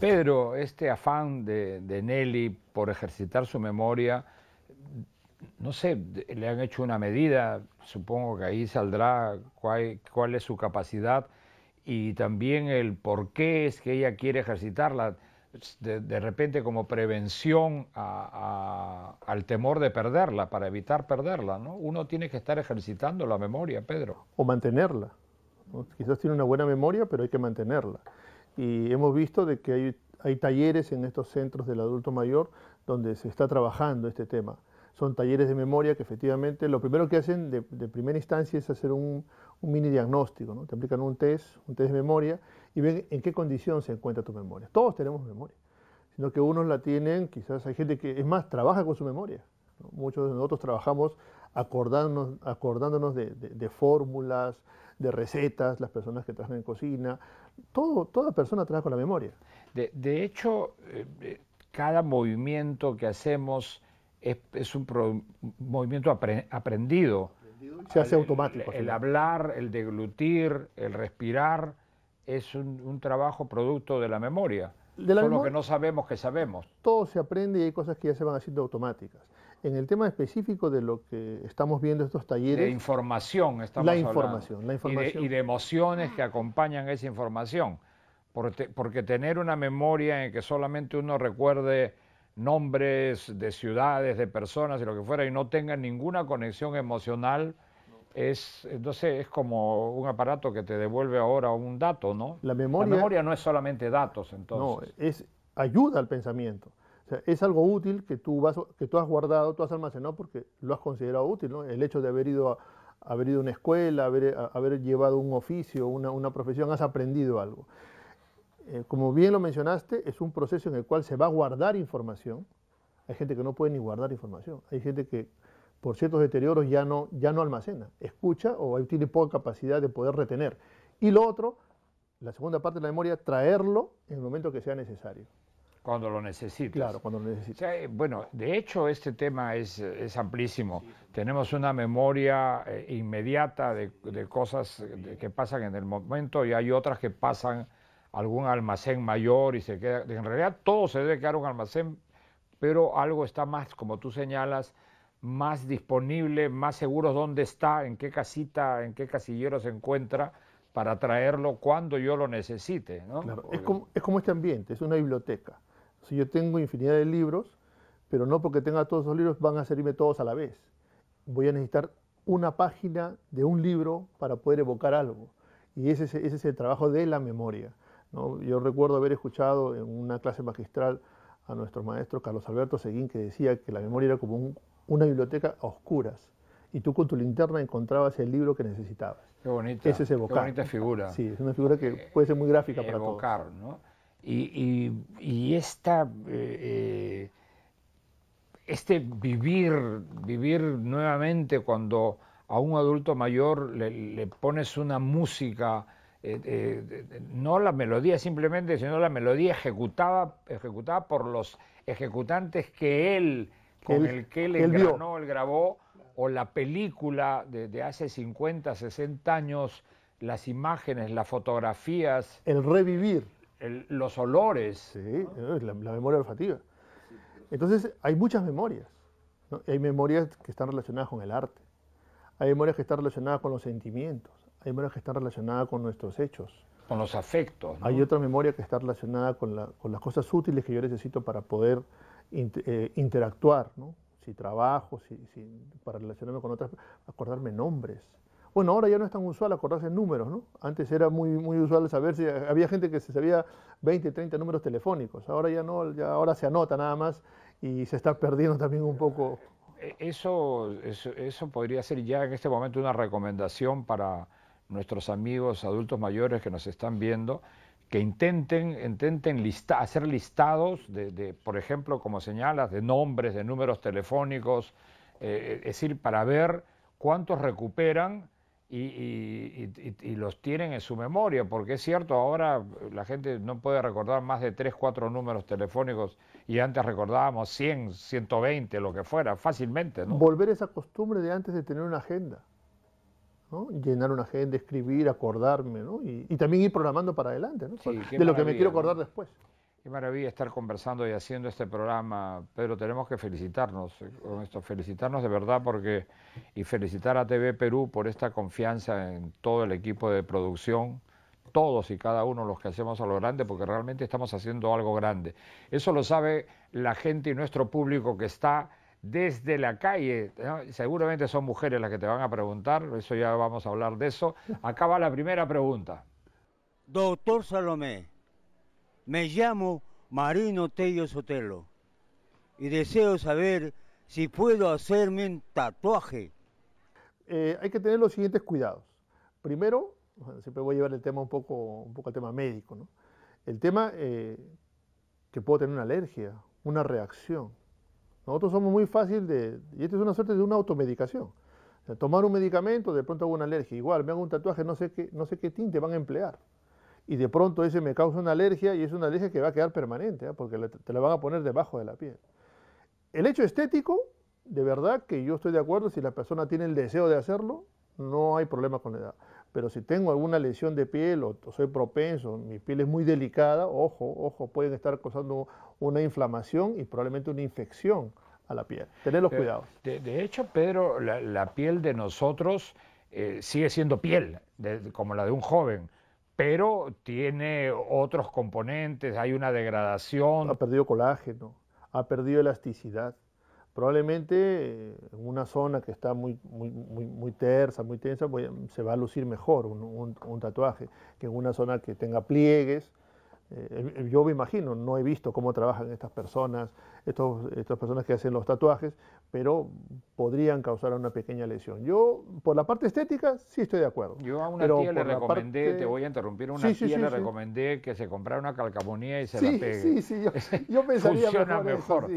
Pedro, este afán de, Nelly por ejercitar su memoria, no sé, le han hecho una medida, supongo que ahí saldrá cuál es su capacidad y también el por qué es que ella quiere ejercitarla de, repente como prevención al temor de perderla, para evitar perderla, Uno tiene que estar ejercitando la memoria, Pedro. O mantenerla. Quizás tiene una buena memoria, pero hay que mantenerla. Y hemos visto de que hay talleres en estos centros del adulto mayor donde se está trabajando este tema son talleres de memoria que efectivamente lo primero que hacen de, primera instancia es hacer un, mini diagnóstico, ¿no? Te aplican un test, un test de memoria y ven en qué condición se encuentra tu memoria. Todos tenemos memoria, sino que unos la tienen, quizás hay gente que, es más, trabaja con su memoria. Muchos de nosotros trabajamos acordándonos, de, fórmulas, de recetas, las personas que trabajan en cocina, toda persona trabaja con la memoria. De, hecho, eh, eh, cada movimiento que hacemos es, un, movimiento aprendido. Se hace automático. El, hablar, el deglutir, el respirar, es un, trabajo producto de la memoria. De la Solo que no sabemos que sabemos. Todo se aprende y hay cosas que ya se van haciendo automáticas. En el tema específico de lo que estamos viendo estos talleres... De información estamos la información, La información. Y de, emociones que acompañan esa información. porque tener una memoria en que solamente uno recuerde nombres de ciudades, de personas y lo que fuera, y no tengan ninguna conexión emocional, es, entonces es como un aparato que te devuelve ahora un dato, ¿no? La memoria, no es solamente datos, entonces. No, es ayuda al pensamiento. O es algo útil que tú, vas, que tú has guardado, tú has almacenado porque lo has considerado útil, ¿no? El hecho de haber ido haber ido a una escuela, haber, llevado un oficio, una, una profesión, has aprendido algo. Eh, como bien lo mencionaste, es un proceso en el cual se va a guardar información. Hay gente que no puede ni guardar información. Hay gente que por ciertos deterioros ya no, ya no almacena, escucha o tiene poca capacidad de poder retener. Y lo otro, la segunda parte de la memoria, traerlo en el momento que sea necesario. Cuando lo necesites. Claro, cuando lo necesites. Eh, bueno, de hecho este tema es, amplísimo. Tenemos una memoria eh, inmediata de, cosas que pasan en el momento y hay otras que pasan algún almacén mayor y se queda. En realidad todo se debe quedar un almacén, pero algo está más, como tú señalas, más disponible, más seguro dónde está, en qué casita, en qué casillero se encuentra para traerlo cuando yo lo necesite. ¿no? es, como, este ambiente, es una biblioteca. Si yo tengo infinidad de libros, pero no porque tenga todos los libros van a servirme todos a la vez. Voy a necesitar una página de un libro para poder evocar algo. Y ese es, ese es el trabajo de la memoria. Yo recuerdo haber escuchado en una clase magistral a nuestro maestro Carlos Alberto Seguín que decía que la memoria era como una biblioteca a oscuras y tú con tu linterna encontrabas el libro que necesitabas. Qué bonita. es figura. es una figura que puede ser muy gráfica para evocar, todos. ¿no? Y, esta, eh, eh, este vivir, vivir nuevamente cuando a un adulto mayor le pones una música eh, eh, no la melodía simplemente, sino la melodía ejecutada, por los ejecutantes que él, con el que él, grabó, o la película de, hace 50, 60 años, las imágenes, las fotografías. El revivir. los olores. Sí, la, la, memoria olfativa. Entonces, hay muchas memorias. Hay memorias que están relacionadas con el arte. Hay memorias que están relacionadas con los sentimientos. Hay memorias que están relacionadas con nuestros hechos. Con los afectos. Hay otra memoria que está relacionada con, las cosas útiles que yo necesito para poder eh, interactuar, ¿no? Si trabajo, para relacionarme con otras, acordarme nombres. Bueno, ahora ya no es tan usual acordarse números, ¿no? Antes era muy, muy usual saber si había gente que se sabía 20, 30 números telefónicos. Ahora ya no, ahora se anota nada más y se está perdiendo también un poco. Eh, eso, eso podría ser ya en este momento una recomendación para nuestros amigos adultos mayores que nos están viendo, que intenten, intenten hacer listados, de, por ejemplo, como señalas, de nombres, de números telefónicos, eh, es decir, para ver cuántos recuperan y, los tienen en su memoria, porque es cierto, ahora la gente no puede recordar más de tres, cuatro números telefónicos y antes recordábamos 100, 120, lo que fuera, fácilmente. ¿no? Volver esa costumbre de antes de tener una agenda llenar una agenda, escribir, acordarme, ¿no? y, también ir programando para adelante, ¿no? de lo que me quiero acordar después. Qué maravilla estar conversando y haciendo este programa, Pedro, tenemos que felicitarnos eh, con esto, felicitarnos de verdad porque y felicitar a TV Perú por esta confianza en todo el equipo de producción, todos y cada uno los que hacemos a lo grande, porque realmente estamos haciendo algo grande. Eso lo sabe la gente y nuestro público que está desde la calle. Seguramente son mujeres las que te van a preguntar, eso ya vamos a hablar de eso. Acá va la primera pregunta. Doctor Salomé, me llamo Marino Tello Sotelo y deseo saber si puedo hacerme un tatuaje. Eh, hay que tener los siguientes cuidados. Primero, siempre voy a llevar el tema un poco, un poco al tema médico. ¿no? El tema eh, que puedo tener una alergia, una reacción, nosotros somos muy fácil de, y esto es una suerte de una automedicación. tomar un medicamento, de pronto hago una alergia, igual me hago un tatuaje, no sé qué, no sé qué tinte van a emplear. Y de pronto ese me causa una alergia y es una alergia que va a quedar permanente, ¿ah? porque te la van a poner debajo de la piel. El hecho estético, de verdad que yo estoy de acuerdo, si la persona tiene el deseo de hacerlo, no hay problema con la edad. Pero si tengo alguna lesión de piel o soy propenso, mi piel es muy delicada, ojo, ojo, pueden estar causando una inflamación y probablemente una infección a la piel. Tener los eh, cuidados. De, hecho, Pedro, la, piel de nosotros eh, sigue siendo piel, como la de un joven, pero tiene otros componentes, hay una degradación. Ha perdido colágeno, ha perdido elasticidad probablemente eh, en una zona que está muy, muy, muy, tersa, muy tensa, se va a lucir mejor un, tatuaje que en una zona que tenga pliegues. Eh, eh, yo me imagino, no he visto cómo trabajan estas personas, estos, estas personas que hacen los tatuajes, pero podrían causar una pequeña lesión. Yo, por la parte estética, sí estoy de acuerdo. Yo a una tía le recomendé, te voy a interrumpir, a una tía le recomendé que se comprara una calcamonía y se la pegue. yo, mejor.